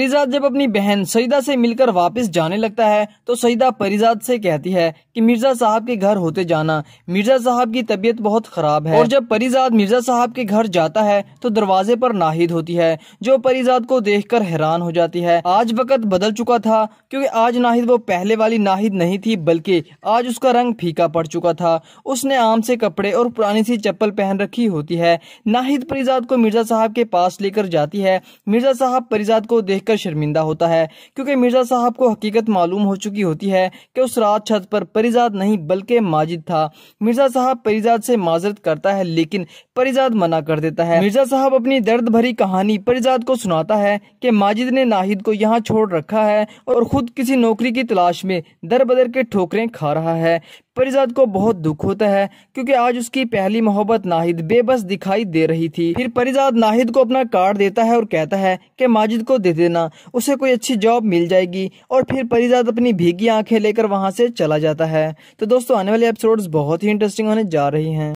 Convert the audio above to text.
परिजाद जब अपनी बहन सईदा से मिलकर वापस जाने लगता है तो सईदा परिजाद से कहती है कि मिर्जा साहब के घर होते जाना मिर्जा साहब की तबीयत बहुत खराब है और जब परिजाद मिर्जा साहब के घर जाता है तो दरवाजे पर नाहिद होती है जो परिजाद को देखकर हैरान हो जाती है आज वक्त बदल चुका था क्योंकि आज नाहिद वो पहले वाली नाहिद नहीं थी बल्कि आज उसका रंग फीका पड़ चुका था उसने आम से कपड़े और पुरानी सी चप्पल पहन रखी होती है नाहिद परिजाद को मिर्जा साहब के पास लेकर जाती है मिर्जा साहब परिजाद को देख देखकर शर्मिंदा होता है क्योंकि मिर्जा साहब को हकीकत मालूम हो चुकी होती है कि उस रात छत पर परिजाद नहीं बल्कि माजिद था मिर्जा साहब परिजाद से माजरत करता है लेकिन परिजाद मना कर देता है मिर्जा साहब अपनी दर्द भरी कहानी परिजाद को सुनाता है कि माजिद ने नाहिद को यहाँ छोड़ रखा है और खुद किसी नौकरी की तलाश में दर बदर के ठोकरें खा रहा है परीजाद को बहुत दुख होता है क्योंकि आज उसकी पहली मोहब्बत नाहिद बेबस दिखाई दे रही थी फिर परिजाद नाहिद को अपना कार्ड देता है और कहता है कि माजिद को दे देना उसे कोई अच्छी जॉब मिल जाएगी और फिर परिजाद अपनी भीगी आंखें लेकर वहां से चला जाता है तो दोस्तों आने वाले एपिसोड्स बहुत ही इंटरेस्टिंग होने जा रही हैं